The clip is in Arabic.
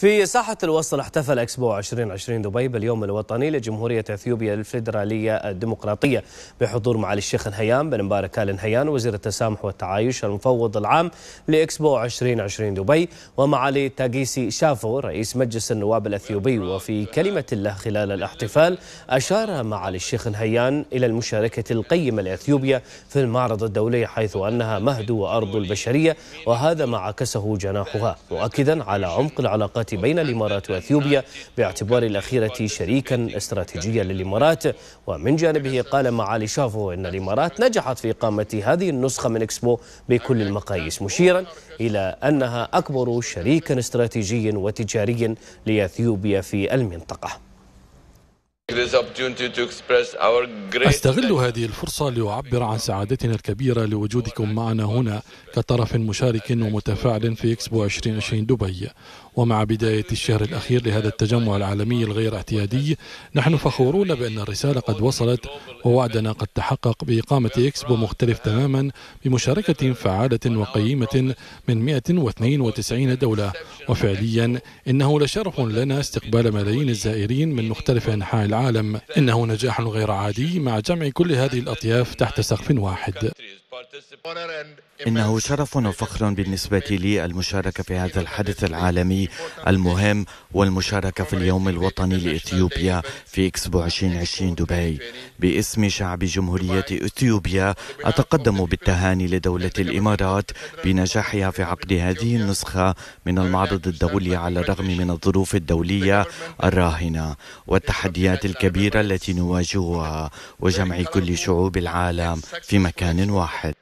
في ساحة الوصل احتفل اكسبو 2020 دبي باليوم الوطني لجمهورية اثيوبيا الفيدرالية الديمقراطية بحضور معالي الشيخ نهيان بن مبارك ال نهيان وزير التسامح والتعايش المفوض العام لاكسبو 2020 دبي ومعالي تاجيسي شافو رئيس مجلس النواب الاثيوبي وفي كلمة له خلال الاحتفال اشار معالي الشيخ نهيان الى المشاركة القيمة لاثيوبيا في المعرض الدولي حيث انها مهد وارض البشرية وهذا ما عكسه جناحها مؤكدا على عمق العلاقات بين الإمارات وأثيوبيا باعتبار الأخيرة شريكا استراتيجيا للإمارات ومن جانبه قال معالي شافو أن الإمارات نجحت في إقامة هذه النسخة من إكسبو بكل المقاييس مشيرا إلى أنها أكبر شريك استراتيجي وتجاري لأثيوبيا في المنطقة أستغل هذه الفرصة لأعبر عن سعادتنا الكبيرة لوجودكم معنا هنا كطرف مشارك ومتفاعل في إكسبو 2020 دبي ومع بداية الشهر الأخير لهذا التجمع العالمي الغير اعتيادي نحن فخورون بأن الرسالة قد وصلت ووعدنا قد تحقق بإقامة إكسبو مختلف تماما بمشاركة فعالة وقيمة من 192 دولة وفعليا إنه لشرف لنا استقبال ملايين الزائرين من مختلف أنحاء العالم العالم إنه نجاح غير عادي مع جمع كل هذه الأطياف تحت سقف واحد إنه شرف وفخر بالنسبة لي المشاركة في هذا الحدث العالمي المهم والمشاركة في اليوم الوطني لإثيوبيا في إكسبو 2020 دبي باسم شعب جمهورية إثيوبيا أتقدم بالتهاني لدولة الإمارات بنجاحها في عقد هذه النسخة من المعرض الدولي على الرغم من الظروف الدولية الراهنة والتحديات الكبيرة التي نواجهها وجمع كل شعوب العالم في مكان واحد